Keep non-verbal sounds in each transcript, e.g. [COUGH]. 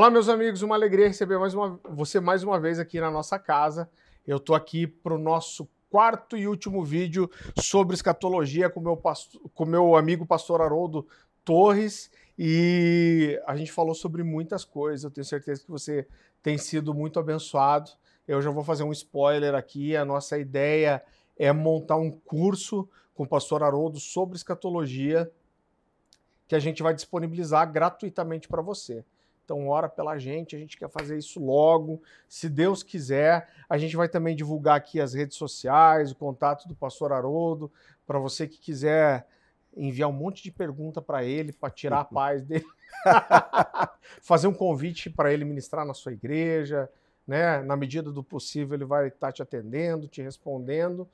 Olá, meus amigos, uma alegria receber mais uma, você mais uma vez aqui na nossa casa. Eu estou aqui para o nosso quarto e último vídeo sobre escatologia com meu, pasto, com meu amigo pastor Haroldo Torres. E a gente falou sobre muitas coisas. Eu tenho certeza que você tem sido muito abençoado. Eu já vou fazer um spoiler aqui. A nossa ideia é montar um curso com o pastor Haroldo sobre escatologia que a gente vai disponibilizar gratuitamente para você. Então, ora pela gente, a gente quer fazer isso logo. Se Deus quiser, a gente vai também divulgar aqui as redes sociais, o contato do pastor Haroldo, para você que quiser enviar um monte de pergunta para ele, para tirar a uhum. paz dele, [LAUGHS] fazer um convite para ele ministrar na sua igreja, né? Na medida do possível, ele vai estar tá te atendendo, te respondendo.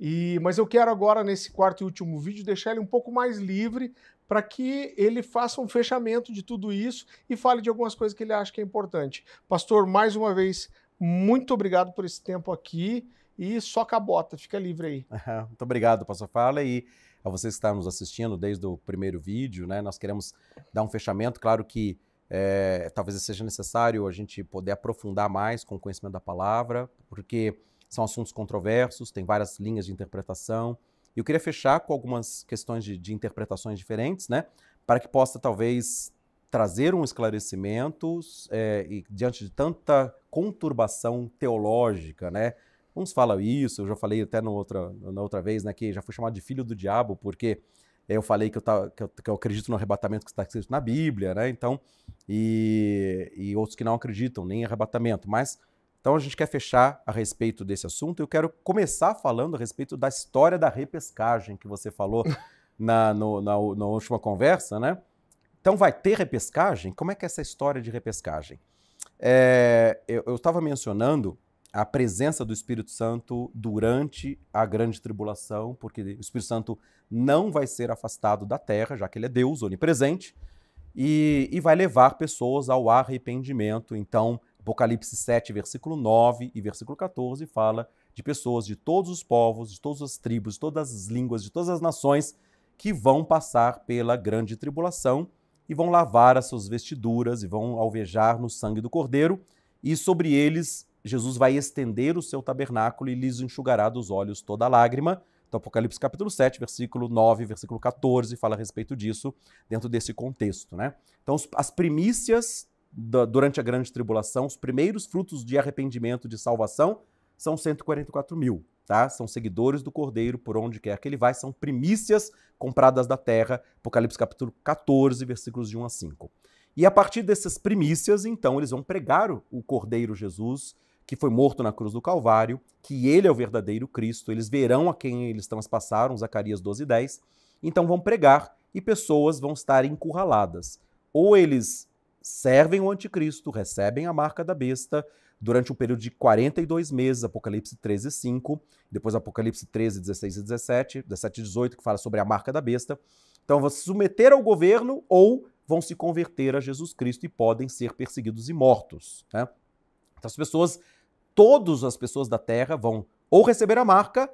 E, mas eu quero agora, nesse quarto e último vídeo, deixar ele um pouco mais livre para que ele faça um fechamento de tudo isso e fale de algumas coisas que ele acha que é importante. Pastor, mais uma vez, muito obrigado por esse tempo aqui e só cabota, fica livre aí. [LAUGHS] muito obrigado, pastor Fala, e a vocês que estão nos assistindo desde o primeiro vídeo, né? Nós queremos dar um fechamento, claro que é, talvez seja necessário a gente poder aprofundar mais com o conhecimento da palavra, porque são assuntos controversos, tem várias linhas de interpretação. E eu queria fechar com algumas questões de, de interpretações diferentes, né? Para que possa, talvez, trazer um esclarecimento é, e, diante de tanta conturbação teológica, né? Uns falam isso, eu já falei até na outra, na outra vez, né? Que já fui chamado de filho do diabo, porque eu falei que eu, tava, que eu, que eu acredito no arrebatamento que está escrito na Bíblia, né? Então, e, e outros que não acreditam nem em arrebatamento. Mas então a gente quer fechar a respeito desse assunto. Eu quero começar falando a respeito da história da repescagem que você falou [LAUGHS] na, no, na, na última conversa, né? Então vai ter repescagem? Como é que é essa história de repescagem? É, eu estava mencionando a presença do Espírito Santo durante a grande tribulação, porque o Espírito Santo não vai ser afastado da terra, já que ele é Deus onipresente, e, e vai levar pessoas ao arrependimento. Então, Apocalipse 7, versículo 9 e versículo 14 fala de pessoas de todos os povos, de todas as tribos, de todas as línguas, de todas as nações que vão passar pela grande tribulação e vão lavar as suas vestiduras e vão alvejar no sangue do Cordeiro, e sobre eles Jesus vai estender o seu tabernáculo e lhes enxugará dos olhos toda lágrima. Então, Apocalipse capítulo 7, versículo 9, versículo 14, fala a respeito disso dentro desse contexto. Né? Então, as primícias da, durante a grande tribulação, os primeiros frutos de arrependimento de salvação são 144 mil, tá? São seguidores do Cordeiro por onde quer que ele vai, são primícias compradas da terra, Apocalipse capítulo 14, versículos de 1 a 5. E a partir dessas primícias, então, eles vão pregar o Cordeiro Jesus, que foi morto na cruz do Calvário, que ele é o verdadeiro Cristo, eles verão a quem eles transpassaram, Zacarias 12, 10. Então vão pregar e pessoas vão estar encurraladas. Ou eles servem o anticristo, recebem a marca da besta durante um período de 42 meses, Apocalipse 13, 5, depois Apocalipse 13, 16 e 17, 17 e 18, que fala sobre a marca da besta. Então vão se submeter ao governo ou vão se converter a Jesus Cristo e podem ser perseguidos e mortos. Né? Então as pessoas, todas as pessoas da terra vão ou receber a marca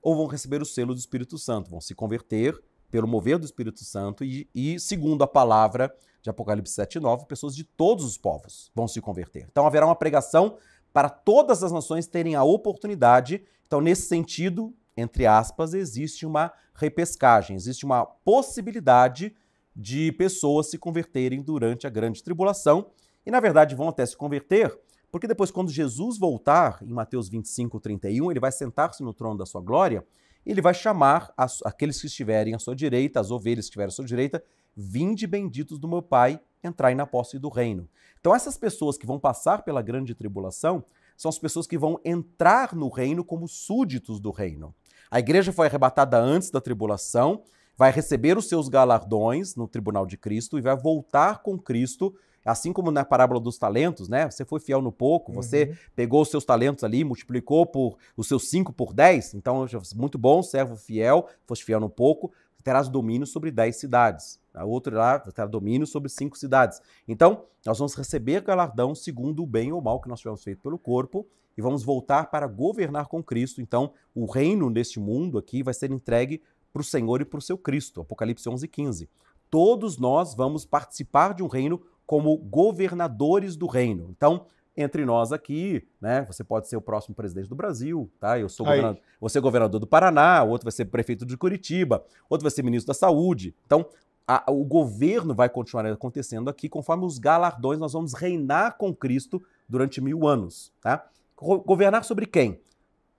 ou vão receber o selo do Espírito Santo, vão se converter pelo mover do Espírito Santo e, e segundo a palavra de Apocalipse 7:9, pessoas de todos os povos vão se converter. Então haverá uma pregação para todas as nações terem a oportunidade. Então nesse sentido, entre aspas, existe uma repescagem, existe uma possibilidade de pessoas se converterem durante a grande tribulação e na verdade vão até se converter porque depois, quando Jesus voltar, em Mateus 25, 31, ele vai sentar-se no trono da sua glória ele vai chamar as, aqueles que estiverem à sua direita, as ovelhas que estiverem à sua direita, vinde benditos do meu Pai, entrai na posse do reino. Então, essas pessoas que vão passar pela grande tribulação são as pessoas que vão entrar no reino como súditos do reino. A igreja foi arrebatada antes da tribulação, vai receber os seus galardões no tribunal de Cristo e vai voltar com Cristo Assim como na parábola dos talentos, né? Você foi fiel no pouco, uhum. você pegou os seus talentos ali, multiplicou por os seus cinco por dez. Então, muito bom, servo fiel, foste fiel no pouco, terás domínio sobre dez cidades. A outra lá terá domínio sobre cinco cidades. Então, nós vamos receber galardão segundo o bem ou mal que nós tivemos feito pelo corpo e vamos voltar para governar com Cristo. Então, o reino neste mundo aqui vai ser entregue para o Senhor e para o seu Cristo. Apocalipse 11, 15. Todos nós vamos participar de um reino como governadores do reino. Então, entre nós aqui, né? Você pode ser o próximo presidente do Brasil, tá? Eu sou governador, você é governador do Paraná, outro vai ser prefeito de Curitiba, outro vai ser ministro da Saúde. Então, a, o governo vai continuar acontecendo aqui conforme os galardões. Nós vamos reinar com Cristo durante mil anos, tá? Governar sobre quem?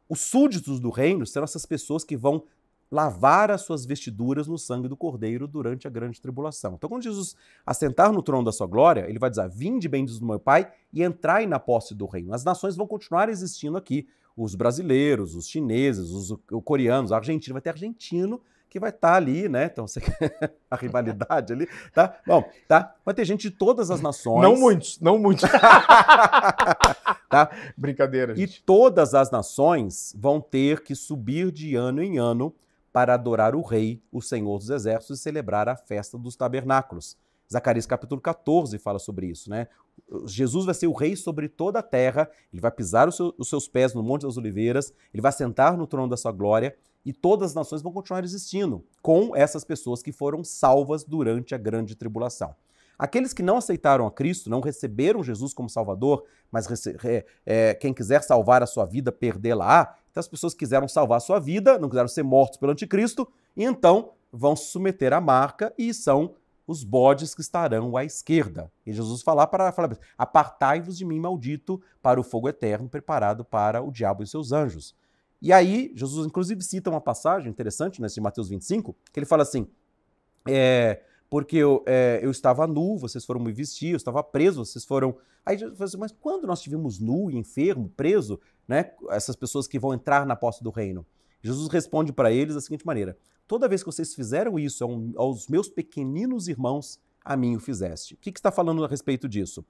Os súditos do reino serão essas pessoas que vão lavar as suas vestiduras no sangue do Cordeiro durante a grande tribulação. Então, quando Jesus assentar no trono da sua glória, ele vai dizer: Vinde, benditos do meu Pai, e entrai na posse do reino. As nações vão continuar existindo aqui. Os brasileiros, os chineses, os coreanos, a Argentina, vai ter argentino que vai estar tá ali, né? Então, você... [LAUGHS] a rivalidade ali, tá? Bom, tá? Vai ter gente de todas as nações. Não muitos, não muitos. [LAUGHS] tá? Brincadeira, gente. E todas as nações vão ter que subir de ano em ano para adorar o Rei, o Senhor dos Exércitos, e celebrar a festa dos tabernáculos. Zacarias capítulo 14 fala sobre isso, né? Jesus vai ser o rei sobre toda a terra, ele vai pisar os seus pés no Monte das Oliveiras, ele vai sentar no trono da sua glória e todas as nações vão continuar existindo, com essas pessoas que foram salvas durante a grande tribulação. Aqueles que não aceitaram a Cristo, não receberam Jesus como Salvador, mas é, quem quiser salvar a sua vida, perdê-la, se então, as pessoas quiseram salvar sua vida, não quiseram ser mortos pelo anticristo, e então vão se submeter à marca e são os bodes que estarão à esquerda. E Jesus falar para falar, apartai-vos de mim, maldito, para o fogo eterno preparado para o diabo e seus anjos. E aí, Jesus inclusive cita uma passagem interessante nesse né, Mateus 25, que ele fala assim, é, porque eu, é, eu estava nu, vocês foram me vestir, eu estava preso, vocês foram. Aí eu falei assim, mas quando nós tivemos nu, enfermo, preso, né? Essas pessoas que vão entrar na posse do reino. Jesus responde para eles da seguinte maneira: Toda vez que vocês fizeram isso aos meus pequeninos irmãos, a mim o fizeste. O que, que está falando a respeito disso?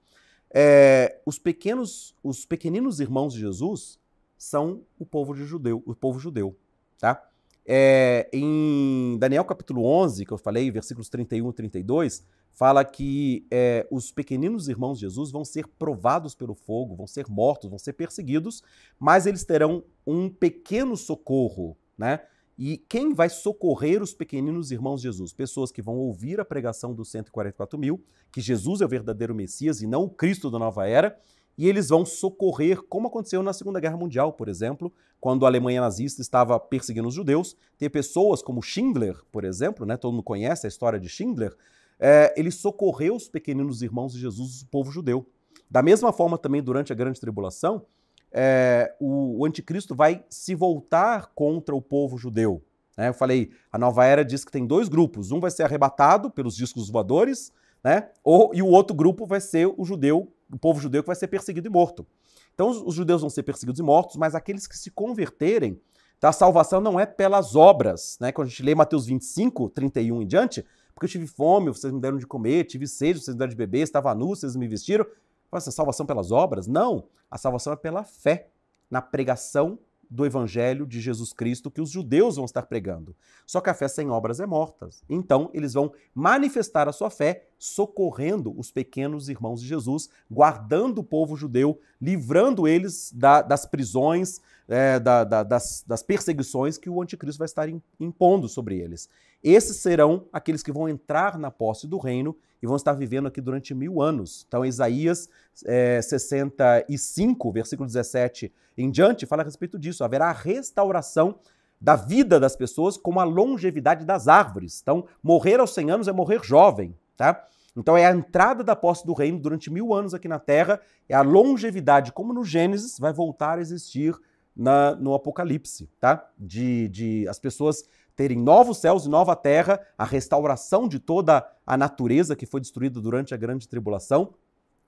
É, os pequenos, os pequeninos irmãos de Jesus são o povo de judeu, o povo judeu, tá? É, em Daniel capítulo 11, que eu falei, versículos 31 e 32, fala que é, os pequeninos irmãos de Jesus vão ser provados pelo fogo, vão ser mortos, vão ser perseguidos, mas eles terão um pequeno socorro, né? E quem vai socorrer os pequeninos irmãos de Jesus? Pessoas que vão ouvir a pregação dos 144 mil, que Jesus é o verdadeiro Messias e não o Cristo da nova era, e eles vão socorrer, como aconteceu na Segunda Guerra Mundial, por exemplo, quando a Alemanha nazista estava perseguindo os judeus. Ter pessoas como Schindler, por exemplo, né, todo mundo conhece a história de Schindler, é, ele socorreu os pequeninos irmãos de Jesus, o povo judeu. Da mesma forma, também durante a Grande Tribulação, é, o, o, anticristo vai se voltar contra o povo judeu. Né? Eu falei, a nova era diz que tem dois grupos. Um vai ser arrebatado pelos discos voadores, né? Ou, e o outro grupo vai ser o judeu o povo judeu que vai ser perseguido e morto. Então os, os judeus vão ser perseguidos e mortos, mas aqueles que se converterem, tá? a salvação não é pelas obras. Né? Quando a gente lê Mateus 25, 31 e diante, porque eu tive fome, vocês me deram de comer, tive sede, vocês me deram de beber, estava nu, vocês me vestiram. Nossa, salvação pelas obras? Não, a salvação é pela fé, na pregação do evangelho de Jesus Cristo que os judeus vão estar pregando. Só que a fé sem obras é morta. Então, eles vão manifestar a sua fé socorrendo os pequenos irmãos de Jesus, guardando o povo judeu, livrando eles da, das prisões, é, da, da, das, das, perseguições que o anticristo vai estar impondo sobre eles. Esses serão aqueles que vão entrar na posse do reino e vão estar vivendo aqui durante mil anos. Então, Isaías é, 65, versículo 17 em diante, fala a respeito disso. Haverá a restauração da vida das pessoas com a longevidade das árvores. Então, morrer aos 100 anos é morrer jovem, tá? Então é a entrada da posse do reino durante mil anos aqui na Terra, é a longevidade, como no Gênesis, vai voltar a existir na, no Apocalipse, tá? De, de as pessoas terem novos céus e nova terra, a restauração de toda a natureza que foi destruída durante a grande tribulação,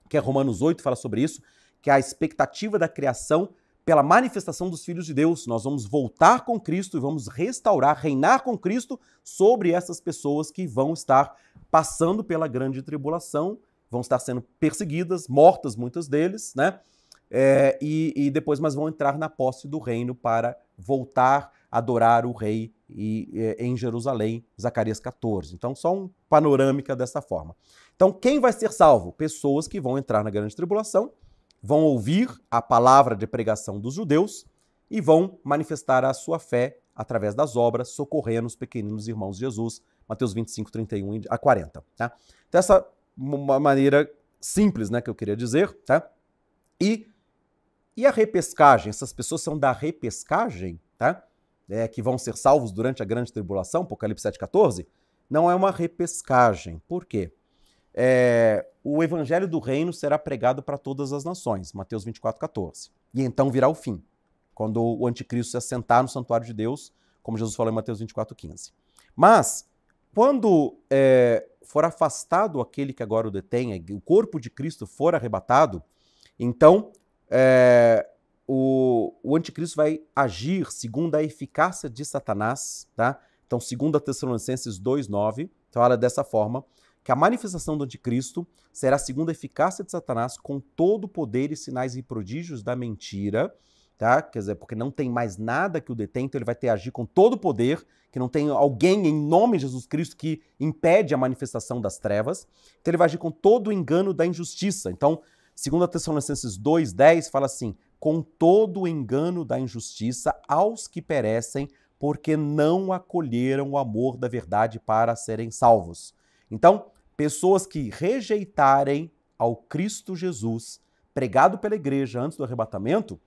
que é Romanos 8 fala sobre isso, que é a expectativa da criação pela manifestação dos filhos de Deus. Nós vamos voltar com Cristo e vamos restaurar, reinar com Cristo sobre essas pessoas que vão estar passando pela grande tribulação, vão estar sendo perseguidas, mortas muitas deles, né? é, e, e, depois mas vão entrar na posse do reino para voltar a adorar o rei e, é, em Jerusalém, Zacarias 14. Então, só um panorâmica dessa forma. Então, quem vai ser salvo? Pessoas que vão entrar na grande tribulação, vão ouvir a palavra de pregação dos judeus e vão manifestar a sua fé através das obras, socorrendo os pequeninos irmãos de Jesus, Mateus 25, 31 a 40. Tá? Então, essa uma maneira simples né, que eu queria dizer, tá? E e a repescagem? Essas pessoas são da repescagem, tá? É, que vão ser salvos durante a grande tribulação, Apocalipse 7,14? Não é uma repescagem. Por quê? É, o evangelho do reino será pregado para todas as nações, Mateus 24,14. E então virá o fim, quando o anticristo se assentar no santuário de Deus, como Jesus falou em Mateus 24,15. Mas, quando é, for afastado aquele que agora o detém, o corpo de Cristo for arrebatado, então é, o, o, anticristo vai agir segundo a eficácia de Satanás, tá? Então, segundo a Tessalonicenses 2,9, então, fala dessa forma, que a manifestação do anticristo será segundo a eficácia de Satanás com todo o poder e sinais e prodígios da mentira, tá? Quer dizer, porque não tem mais nada que o detém, então ele vai ter agir com todo o poder, que não tem alguém em nome de Jesus Cristo que impede a manifestação das trevas, então ele vai agir com todo o engano da injustiça. Então, Segunda Tessalonicenses 2:10 fala assim: "Com todo o engano da injustiça aos que perecem, porque não acolheram o amor da verdade para serem salvos". Então, pessoas que rejeitarem ao Cristo Jesus pregado pela igreja antes do arrebatamento,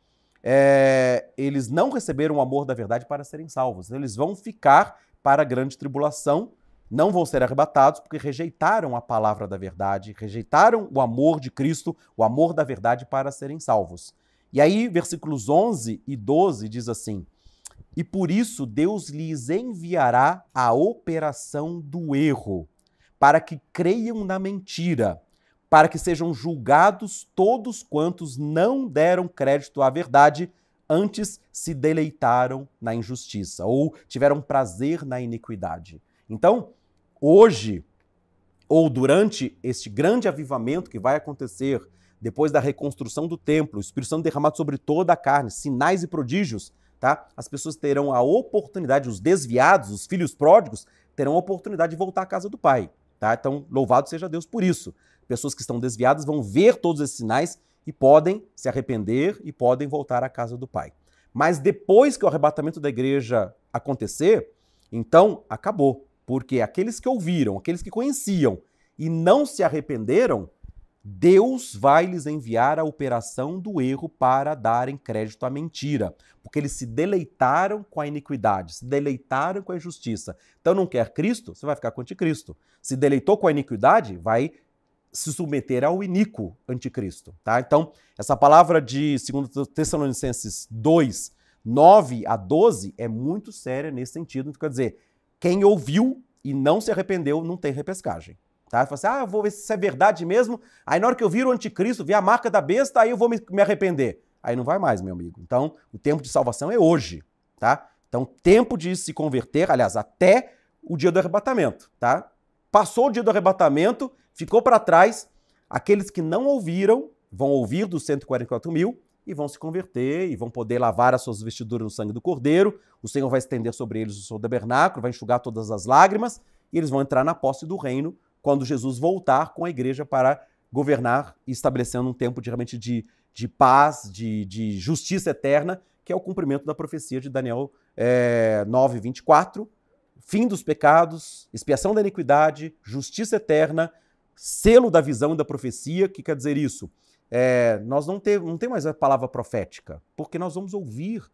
é, eles não receberam o amor da verdade para serem salvos. Eles vão ficar para a grande tribulação não vão ser arrebatados porque rejeitaram a palavra da verdade, rejeitaram o amor de Cristo, o amor da verdade para serem salvos. E aí, versículos 11 e 12 diz assim: E por isso Deus lhes enviará a operação do erro, para que creiam na mentira, para que sejam julgados todos quantos não deram crédito à verdade, antes se deleitaram na injustiça ou tiveram prazer na iniquidade. Então, hoje ou durante este grande avivamento que vai acontecer depois da reconstrução do templo, o Espírito Santo derramado sobre toda a carne, sinais e prodígios, tá? As pessoas terão a oportunidade, os desviados, os filhos pródigos, terão a oportunidade de voltar à casa do Pai, tá? Então, louvado seja Deus por isso. Pessoas que estão desviadas vão ver todos esses sinais e podem se arrepender e podem voltar à casa do Pai. Mas depois que o arrebatamento da igreja acontecer, então acabou. Porque aqueles que ouviram, aqueles que conheciam e não se arrependeram, Deus vai lhes enviar a operação do erro para darem crédito à mentira, porque eles se deleitaram com a iniquidade, se deleitaram com a injustiça. Então não quer Cristo, você vai ficar com o anticristo. Se deleitou com a iniquidade, vai se submeter ao iníquo anticristo, tá? Então, essa palavra de 2 Tessalonicenses 2, 9 a 12 é muito séria nesse sentido, quer dizer, quem ouviu e não se arrependeu não tem repescagem. Tá? Fala assim, ah, vou ver se isso é verdade mesmo. Aí na hora que eu vir o anticristo, ver a marca da besta, aí eu vou me, me arrepender. Aí não vai mais, meu amigo. Então, o tempo de salvação é hoje, tá? Então, tempo de se converter, aliás, até o dia do arrebatamento, tá? Passou o dia do arrebatamento, ficou para trás. Aqueles que não ouviram vão ouvir dos 144 mil, e vão se converter e vão poder lavar as suas vestiduras no sangue do Cordeiro. O Senhor vai estender sobre eles o seu tabernáculo, vai enxugar todas as lágrimas e eles vão entrar na posse do reino quando Jesus voltar com a igreja para governar, estabelecendo um tempo de, realmente de, de paz, de, de justiça eterna, que é o cumprimento da profecia de Daniel é, 9, 24. Fim dos pecados, expiação da iniquidade, justiça eterna, selo da visão e da profecia. O que quer dizer isso? É, nós não, temos não tem mais a palavra profética, porque nós vamos ouvir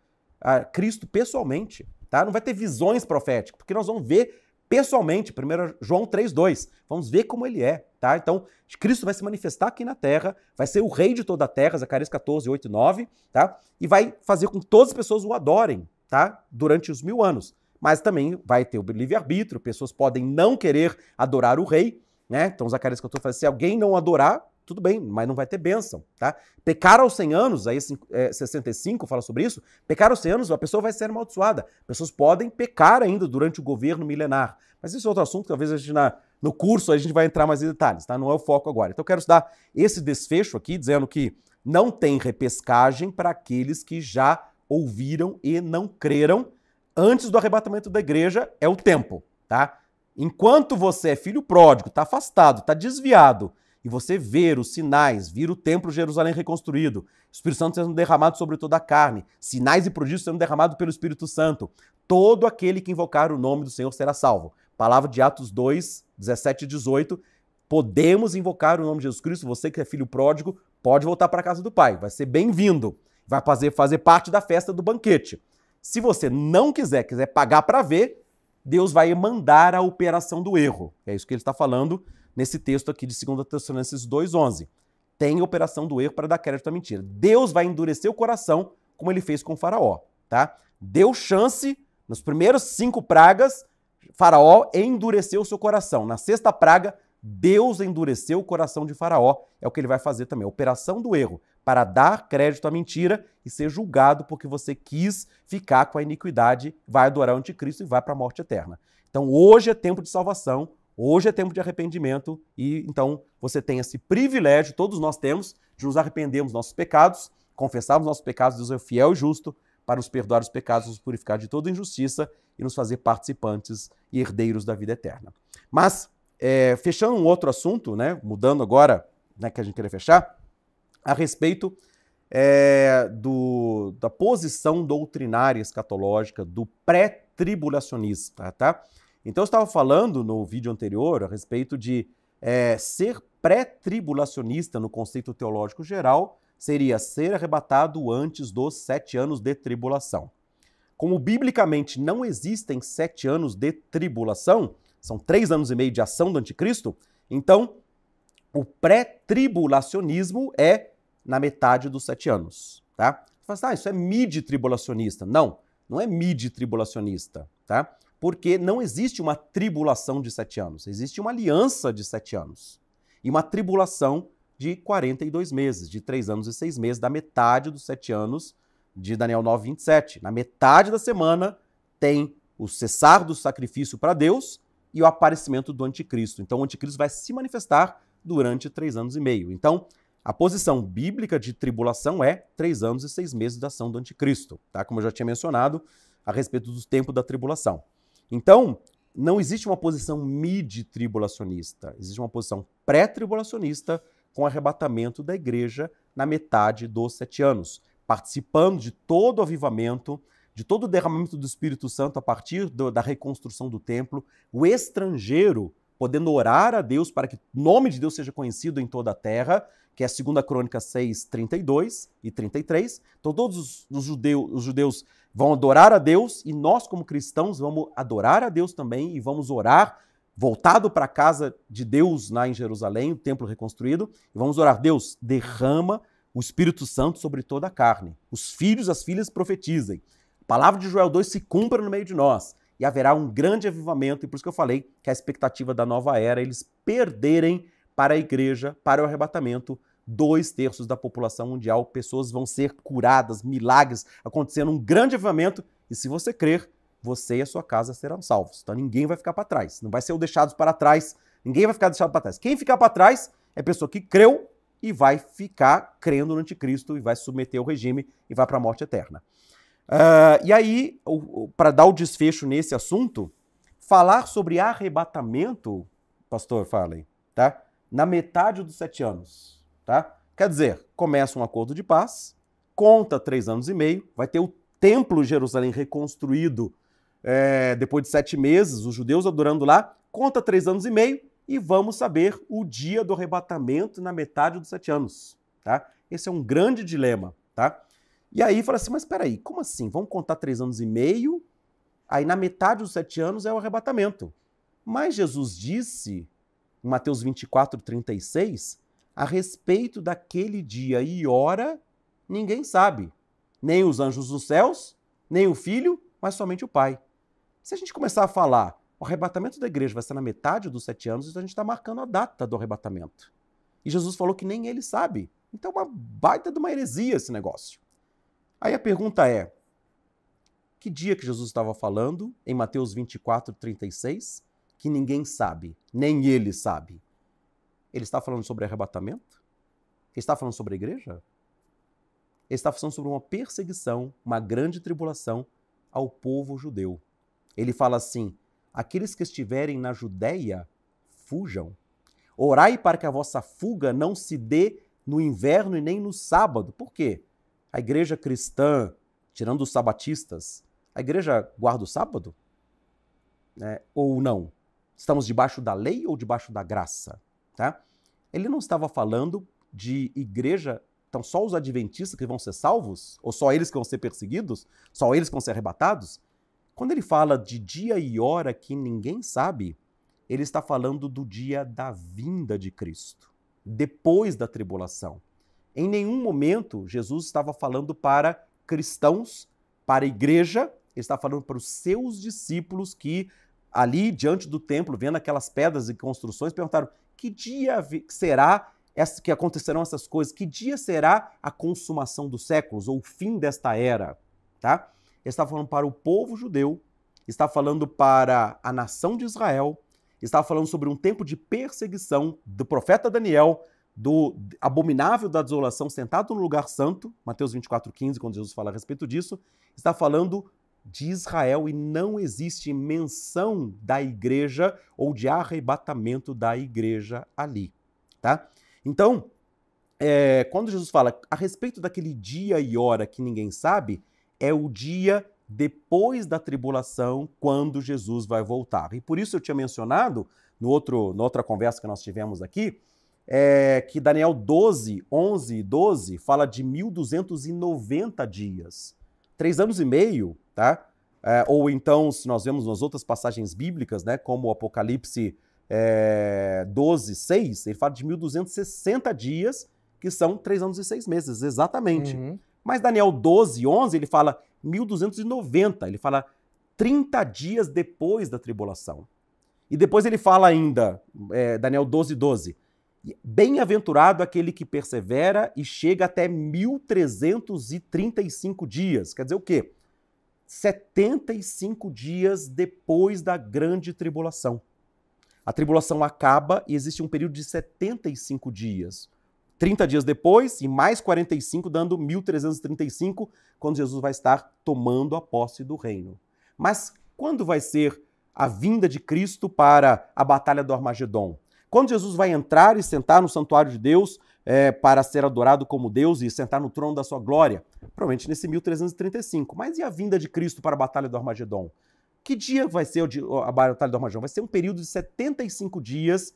Cristo pessoalmente, tá? Não vai ter visões proféticas, porque nós vamos ver pessoalmente, 1 João 3:2. Vamos ver como ele é, tá? Então, Cristo vai se manifestar aqui na terra, vai ser o rei de toda a terra, Zacarias 14, 8 e 9, tá? E vai fazer com que todas as pessoas o adorem, tá? Durante os mil anos. Mas também vai ter o livre-arbítrio, pessoas podem não querer adorar o rei, né? Então, Zacarias 14 fala, se alguém não adorar, tudo bem, mas não vai ter bênção, tá? Pecar aos 100 anos, aí 65 é, fala sobre isso, pecar aos 100 anos, a pessoa vai ser amaldiçoada. Pessoas podem pecar ainda durante o governo milenar. Mas isso é outro assunto que talvez a gente na, no curso a gente vai entrar mais em detalhes, tá? Não é o foco agora. Então eu quero dar esse desfecho aqui, dizendo que não tem repescagem para aqueles que já ouviram e não creram antes do arrebatamento da igreja, é o tempo, tá? Enquanto você é filho pródigo, está afastado, está desviado, e você ver os sinais, vir o templo de Jerusalém reconstruído, o Espírito Santo sendo derramado sobre toda a carne, sinais e prodígios sendo derramados pelo Espírito Santo, todo aquele que invocar o nome do Senhor será salvo. Palavra de Atos 2, 17 e 18. Podemos invocar o nome de Jesus Cristo, você que é filho pródigo, pode voltar para a casa do Pai, vai ser bem-vindo, vai fazer, fazer parte da festa do banquete. Se você não quiser, quiser pagar para ver, Deus vai mandar a operação do erro. É isso que ele está falando nesse texto aqui de 2 Tessalonicenses 2,11. Tem operação do erro para dar crédito à mentira. Deus vai endurecer o coração, como ele fez com Faraó, tá? Deu chance, nas primeiras cinco pragas, Faraó endureceu o seu coração. Na sexta praga, Deus endureceu o coração de Faraó. É o que ele vai fazer também. Operação do erro, para dar crédito à mentira e ser julgado porque você quis ficar com a iniquidade, vai adorar o anticristo e vai para a morte eterna. Então hoje é tempo de salvação. Hoje é tempo de arrependimento e então você tem esse privilégio, todos nós temos, de nos arrependermos dos nossos pecados, confessarmos nossos pecados, Deus é fiel e justo para nos perdoar os pecados, nos purificar de toda injustiça e nos fazer participantes e herdeiros da vida eterna. Mas, é, fechando um outro assunto, né, mudando agora, né, que a gente queria fechar, a respeito é, do, da posição doutrinária escatológica do pré-tribulacionista, tá? Então eu estava falando no vídeo anterior a respeito de é, ser pré-tribulacionista no conceito teológico geral seria ser arrebatado antes dos sete anos de tribulação. Como biblicamente não existem sete anos de tribulação, são três anos e meio de ação do anticristo, então o pré-tribulacionismo é na metade dos sete anos, tá? Você fala assim, ah, isso é mid-tribulacionista. Não, não é mid-tribulacionista, tá? porque não existe uma tribulação de sete anos, existe uma aliança de sete anos e uma tribulação de 42 meses, de três anos e seis meses, da metade dos sete anos de Daniel 9, 27. Na metade da semana tem o cessar do sacrifício para Deus e o aparecimento do anticristo. Então o anticristo vai se manifestar durante três anos e meio. Então, a posição bíblica de tribulação é três anos e seis meses da ação do anticristo, tá? Como eu já tinha mencionado, a respeito do tempo da tribulação. Então, não existe uma posição mid-tribulacionista, existe uma posição pré-tribulacionista com arrebatamento da igreja na metade dos sete anos, participando de todo o avivamento, de todo o derramamento do Espírito Santo a partir do, da reconstrução do templo, o estrangeiro podendo orar a Deus para que o nome de Deus seja conhecido em toda a terra, que é a 2 Crônica 6, 32 e 33. Então, todos os, os, os judeus vão adorar a Deus e nós, como cristãos, vamos adorar a Deus também e vamos orar voltado para a casa de Deus lá em Jerusalém, o templo reconstruído, e vamos orar: Deus, derrama o Espírito Santo sobre toda a carne. Os filhos, as filhas profetizem. A palavra de Joel 2 se cumpra no meio de nós e haverá um grande avivamento, e por isso que eu falei que a expectativa da nova era é eles perderem para a igreja, para o arrebatamento, dois terços da população mundial, pessoas vão ser curadas, milagres, acontecendo um grande avivamento. E se você crer, você e a sua casa serão salvos. Então ninguém vai ficar para trás. Não vai ser o deixados para trás. Ninguém vai ficar deixado para trás. Quem ficar para trás é a pessoa que creu e vai ficar crendo no anticristo e vai submeter ao regime e vai para a morte eterna. Uh, e aí, para dar o desfecho nesse assunto, falar sobre arrebatamento, pastor, falem, tá? Na metade dos sete anos. Tá? Quer dizer, começa um acordo de paz, conta três anos e meio, vai ter o Templo Jerusalém reconstruído é, depois de sete meses, os judeus adorando lá, conta três anos e meio e vamos saber o dia do arrebatamento na metade dos sete anos. Tá? Esse é um grande dilema. Tá? E aí fala assim, mas peraí, como assim? Vamos contar três anos e meio, aí na metade dos sete anos é o arrebatamento. Mas Jesus disse, em Mateus 24, 36, a respeito daquele dia e hora, ninguém sabe. Nem os anjos dos céus, nem o filho, mas somente o pai. Se a gente começar a falar, o arrebatamento da igreja vai ser na metade dos sete anos, então a gente está marcando a data do arrebatamento. E Jesus falou que nem ele sabe. Então é uma baita de uma heresia esse negócio. Aí a pergunta é: que dia que Jesus estava falando em Mateus 24, 36? Que ninguém sabe, nem ele sabe. Ele está falando sobre arrebatamento? Ele está falando sobre a igreja? Ele está falando sobre uma perseguição, uma grande tribulação ao povo judeu. Ele fala assim: aqueles que estiverem na Judéia, fujam. Orai para que a vossa fuga não se dê no inverno e nem no sábado. Por quê? A igreja cristã, tirando os sabatistas, a igreja guarda o sábado? É, ou não? Estamos debaixo da lei ou debaixo da graça? Tá? Ele não estava falando de igreja, então só os adventistas que vão ser salvos? Ou só eles que vão ser perseguidos? Só eles que vão ser arrebatados? Quando ele fala de dia e hora que ninguém sabe, ele está falando do dia da vinda de Cristo, depois da tribulação. Em nenhum momento Jesus estava falando para cristãos, para a igreja, ele está falando para os seus discípulos que ali diante do templo, vendo aquelas pedras e construções, perguntaram: que dia será que acontecerão essas coisas? Que dia será a consumação dos séculos ou o fim desta era? Tá? Ele está falando para o povo judeu, está falando para a nação de Israel, está falando sobre um tempo de perseguição do profeta Daniel, do abominável da desolação sentado no lugar santo, Mateus 24:15, quando Jesus fala a respeito disso, está falando de Israel e não existe menção da igreja ou de arrebatamento da igreja ali, tá? Então, é, quando Jesus fala a respeito daquele dia e hora que ninguém sabe, é o dia depois da tribulação, quando Jesus vai voltar. E por isso eu tinha mencionado, no outro, na outra conversa que nós tivemos aqui, é, que Daniel 12, 11 e 12 fala de 1290 dias. Três anos e meio tá? É, ou então, se nós vemos nas outras passagens bíblicas, né, como o Apocalipse é, 12, 6, ele fala de 1.260 dias, que são 3 anos e 6 meses, exatamente. Uhum. Mas Daniel 12, 11, ele fala 1.290, ele fala 30 dias depois da tribulação. E depois ele fala ainda, é, Daniel 12, 12, bem-aventurado aquele que persevera e chega até 1.335 dias. Quer dizer o quê? 75 dias depois da grande tribulação. A tribulação acaba e existe um período de 75 dias. 30 dias depois, e mais 45, dando 1335, quando Jesus vai estar tomando a posse do reino. Mas quando vai ser a vinda de Cristo para a batalha do Armagedon? Quando Jesus vai entrar e sentar no santuário de Deus é, para ser adorado como Deus e sentar no trono da sua glória, provavelmente nesse 1335. Mas e a vinda de Cristo para a Batalha do Armagedon? Que dia vai ser a Batalha do Armagedon? Vai ser um período de 75 dias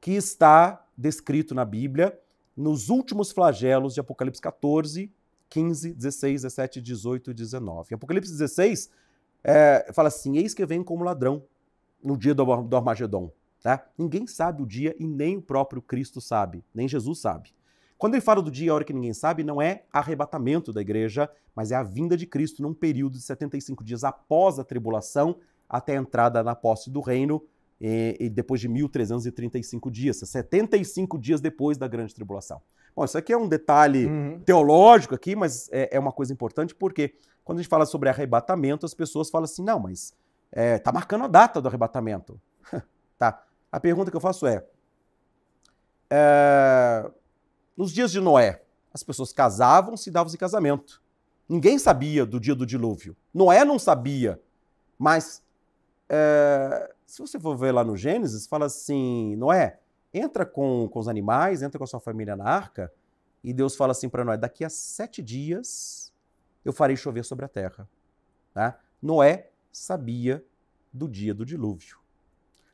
que está descrito na Bíblia nos últimos flagelos de Apocalipse 14, 15, 16, 17, 18 e 19. Apocalipse 16 é, fala assim: Eis que vem como ladrão no dia do, do Armagedon. Tá? Ninguém sabe o dia e nem o próprio Cristo sabe, nem Jesus sabe. Quando ele fala do dia e a hora que ninguém sabe, não é arrebatamento da igreja, mas é a vinda de Cristo num período de 75 dias após a tribulação até a entrada na posse do reino, e, e depois de 1335 dias, 75 dias depois da grande tribulação. Bom, isso aqui é um detalhe uhum. teológico aqui, mas é, é, uma coisa importante porque quando a gente fala sobre arrebatamento, as pessoas falam assim, não, mas é, tá marcando a data do arrebatamento. [LAUGHS] tá, a pergunta que eu faço é, é nos dias de Noé, as pessoas casavam-se e davam-se casamento. Ninguém sabia do dia do dilúvio. Noé não sabia, mas é, se você for ver lá no Gênesis, fala assim: Noé, entra com, com os animais, entra com a sua família na arca, e Deus fala assim para Noé: daqui a sete dias eu farei chover sobre a terra. Tá? Noé sabia do dia do dilúvio.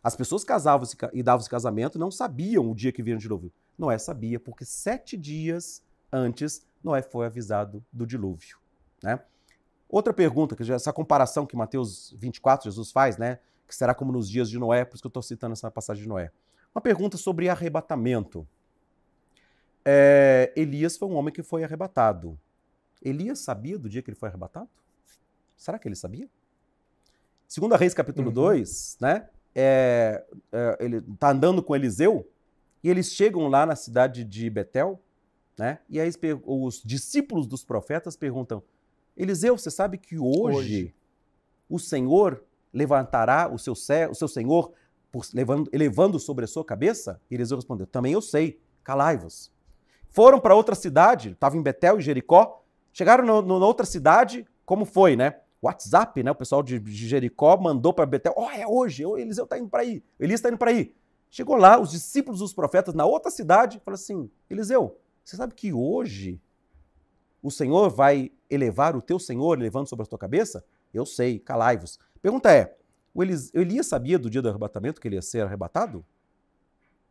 As pessoas casavam-se e davam-se casamento não sabiam o dia que viram o dilúvio. Noé sabia, porque sete dias antes Noé foi avisado do dilúvio. Né? Outra pergunta, que essa comparação que Mateus 24, Jesus faz, né? que será como nos dias de Noé, por isso que eu estou citando essa passagem de Noé. Uma pergunta sobre arrebatamento. É, Elias foi um homem que foi arrebatado. Elias sabia do dia que ele foi arrebatado? Será que ele sabia? Segunda Reis, capítulo uhum. 2, né? é, é, ele está andando com Eliseu e eles chegam lá na cidade de Betel, né? E aí os discípulos dos profetas perguntam: Eliseu, você sabe que hoje, hoje. o Senhor levantará o seu, o seu Senhor por, levando, elevando sobre a sua cabeça? E Eliseu respondeu: Também eu sei, calai-vos. Foram para outra cidade, estavam em Betel e Jericó, chegaram na outra cidade, como foi, né? WhatsApp, né? O pessoal de, Jericó mandou para Betel, ó, oh, é hoje, O Eliseu está indo para aí, Elias está indo para aí. Chegou lá, os discípulos dos profetas na outra cidade, falaram assim, Eliseu, você sabe que hoje o Senhor vai elevar o teu Senhor, levando sobre a tua cabeça? Eu sei, calai-vos. Pergunta é, o Elias, o Elias sabia do dia do arrebatamento que ele ia ser arrebatado?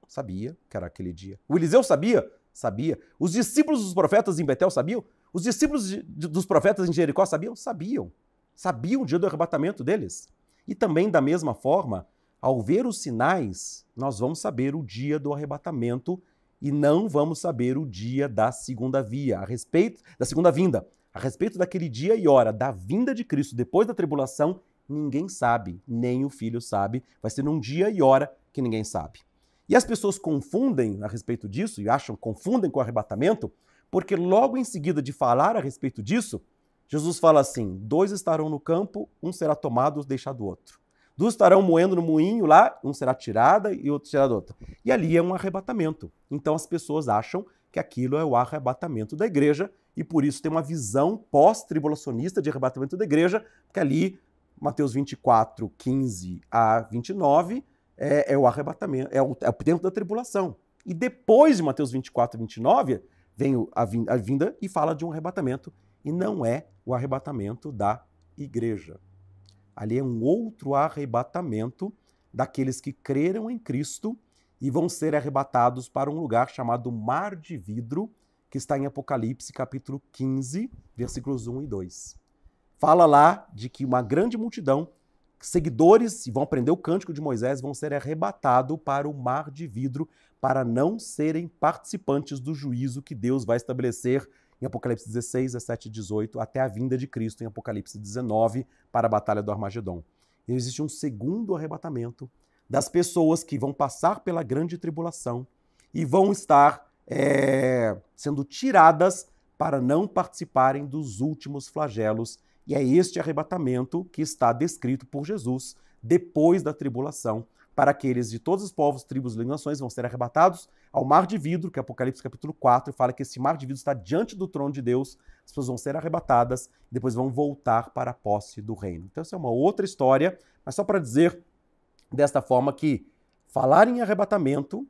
Sabia que era aquele dia. O Eliseu sabia? Sabia. Os discípulos dos profetas em Betel sabiam? Os discípulos de, de, dos profetas em Jericó sabiam? Sabiam sabiam dia do arrebatamento deles. E também, da mesma forma, ao ver os sinais, nós vamos saber o dia do arrebatamento e não vamos saber o dia da segunda via, a respeito da segunda vinda. A respeito daquele dia e hora da vinda de Cristo depois da tribulação, ninguém sabe, nem o filho sabe. Vai ser num dia e hora que ninguém sabe. E as pessoas confundem a respeito disso e acham confundem com o arrebatamento, porque logo em seguida de falar a respeito disso, Jesus fala assim: dois estarão no campo, um será tomado, deixado o outro. Duas estarão moendo no moinho lá, um será tirada e outro será do outro. E ali é um arrebatamento. Então as pessoas acham que aquilo é o arrebatamento da igreja e por isso tem uma visão pós-tribulacionista de arrebatamento da igreja, que ali, Mateus 24, 15 a 29, é, é o arrebatamento, é o, é o tempo da tribulação. E depois de Mateus 24, 29, vem a vinda e fala de um arrebatamento e não é o arrebatamento da igreja. Ali é um outro arrebatamento daqueles que creram em Cristo e vão ser arrebatados para um lugar chamado Mar de Vidro, que está em Apocalipse capítulo 15, versículos 1 e 2. Fala lá de que uma grande multidão, seguidores, vão aprender o cântico de Moisés, vão ser arrebatados para o mar de vidro, para não serem participantes do juízo que Deus vai estabelecer em Apocalipse 16, 17 e 18, até a vinda de Cristo em Apocalipse 19 para a batalha do Armagedon. E existe um segundo arrebatamento das pessoas que vão passar pela grande tribulação e vão estar é, sendo tiradas para não participarem dos últimos flagelos. E é este arrebatamento que está descrito por Jesus depois da tribulação, para aqueles de todos os povos, tribos e nações vão ser arrebatados ao mar de vidro, que é Apocalipse capítulo 4 fala que esse mar de vidro está diante do trono de Deus, as pessoas vão ser arrebatadas e depois vão voltar para a posse do reino. Então essa é uma outra história, mas só para dizer desta forma que falar em arrebatamento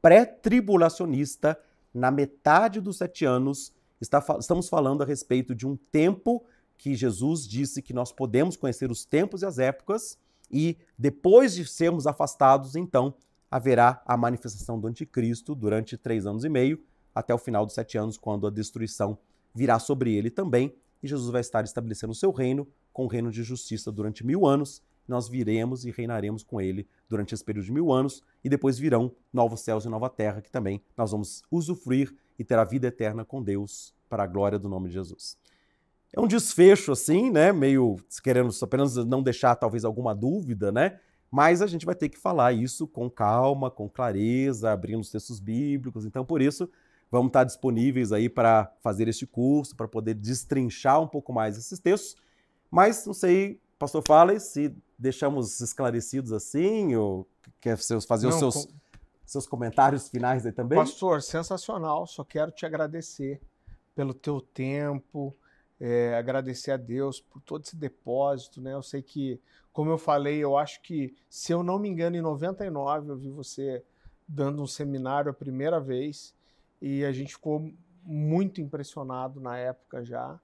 pré-tribulacionista na metade dos sete anos, está, estamos falando a respeito de um tempo que Jesus disse que nós podemos conhecer os tempos e as épocas, e depois de sermos afastados, então haverá a manifestação do anticristo durante três anos e meio, até o final dos sete anos, quando a destruição virá sobre ele também, e Jesus vai estar estabelecendo o seu reino com o reino de justiça durante mil anos. Nós viremos e reinaremos com ele durante esse período de mil anos, e depois virão novos céus e nova terra, que também nós vamos usufruir e ter a vida eterna com Deus, para a glória do nome de Jesus. É um desfecho, assim, né? Meio querendo apenas não deixar talvez alguma dúvida, né? Mas a gente vai ter que falar isso com calma, com clareza, abrindo os textos bíblicos. Então, por isso, vamos estar disponíveis aí para fazer este curso, para poder destrinchar um pouco mais esses textos. Mas não sei, pastor Fala, se deixamos esclarecidos assim, ou quer fazer não, os seus, com... seus comentários finais aí também? Pastor, sensacional. Só quero te agradecer pelo teu tempo é, agradecer a Deus por todo esse depósito, né? Eu sei que, como eu falei, eu acho que, se eu não me engano, em 99 eu vi você dando um seminário a primeira vez e a gente ficou muito impressionado na época já.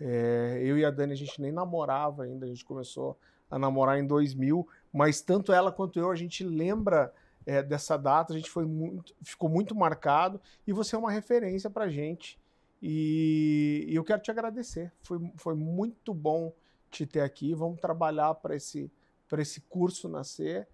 É, eu e a Dani, a gente nem namorava ainda, a gente começou a namorar em 2000, mas tanto ela quanto eu, a gente lembra é, dessa data, a gente foi muito, ficou muito marcado e você é uma referência a gente e, e eu quero te agradecer. Foi, foi muito bom te ter aqui. Vamos trabalhar para esse, esse curso nascer.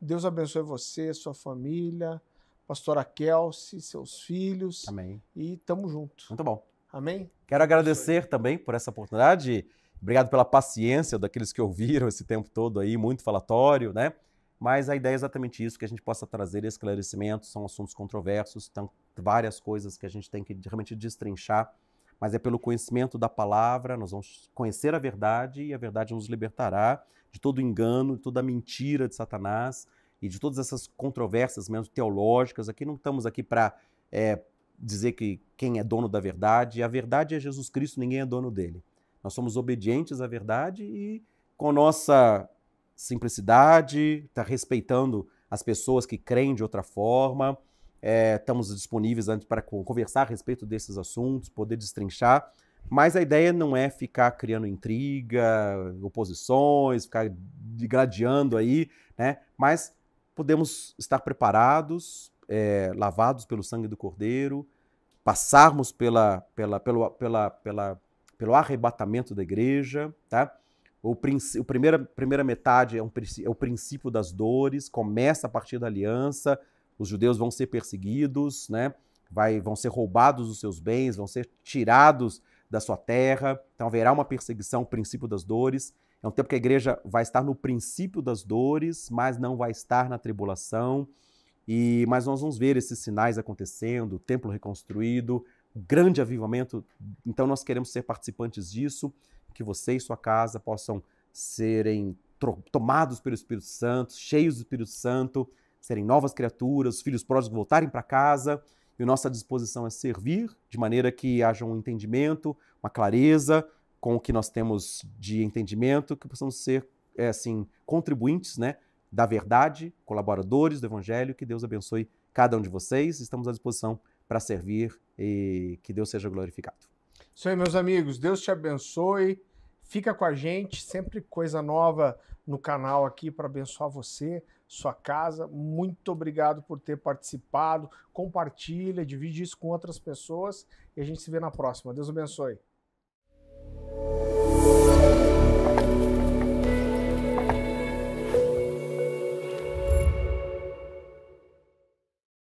Deus abençoe você, sua família, pastora Kelsey, seus filhos. Amém. E tamo junto. Muito bom. Amém? Quero agradecer também por essa oportunidade. Obrigado pela paciência daqueles que ouviram esse tempo todo aí, muito falatório, né? Mas a ideia é exatamente isso, que a gente possa trazer esclarecimentos, são assuntos controversos, tem então, várias coisas que a gente tem que realmente destrinchar, mas é pelo conhecimento da palavra, nós vamos conhecer a verdade e a verdade nos libertará de todo engano, de toda mentira de Satanás e de todas essas controvérsias mesmo teológicas. Aqui não estamos aqui para é, dizer que quem é dono da verdade, a verdade é Jesus Cristo, ninguém é dono dele. Nós somos obedientes à verdade e com nossa simplicidade, está respeitando as pessoas que creem de outra forma. É, estamos disponíveis antes para conversar a respeito desses assuntos, poder destrinchar. Mas a ideia não é ficar criando intriga, oposições, ficar gradeando aí, né? Mas podemos estar preparados, é, lavados pelo sangue do Cordeiro, passarmos pela, pela, pelo pela, pela, pelo arrebatamento da igreja, tá? O, princ... o primeira, primeira metade é, um, é o princípio das dores, começa a partir da aliança, os judeus vão ser perseguidos, né? Vai, vão ser roubados os seus bens, vão ser tirados da sua terra, então haverá uma perseguição, o princípio das dores. É um tempo que a igreja vai estar no princípio das dores, mas não vai estar na tribulação. E mas nós vamos ver esses sinais acontecendo, o templo reconstruído, grande avivamento. Então nós queremos ser participantes disso, que você e sua casa possam serem tomados pelo Espírito Santo, cheios do Espírito Santo, serem novas criaturas, os filhos pródigos voltarem para casa. E nossa disposição é servir, de maneira que haja um entendimento, uma clareza com o que nós temos de entendimento, que possamos ser é, assim contribuintes, né, da verdade, colaboradores do Evangelho. Que Deus abençoe cada um de vocês. Estamos à disposição para servir e que Deus seja glorificado. Isso aí, meus amigos. Deus te abençoe. Fica com a gente, sempre coisa nova no canal aqui para abençoar você, sua casa. Muito obrigado por ter participado. Compartilha, divide isso com outras pessoas e a gente se vê na próxima. Deus abençoe.